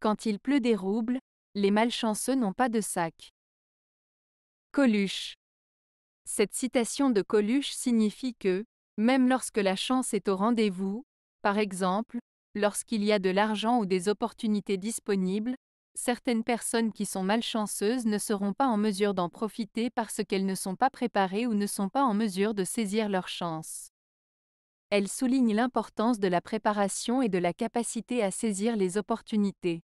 Quand il pleut des roubles, les malchanceux n'ont pas de sac. Coluche. Cette citation de Coluche signifie que, même lorsque la chance est au rendez-vous, par exemple, lorsqu'il y a de l'argent ou des opportunités disponibles, certaines personnes qui sont malchanceuses ne seront pas en mesure d'en profiter parce qu'elles ne sont pas préparées ou ne sont pas en mesure de saisir leur chance. Elle souligne l'importance de la préparation et de la capacité à saisir les opportunités.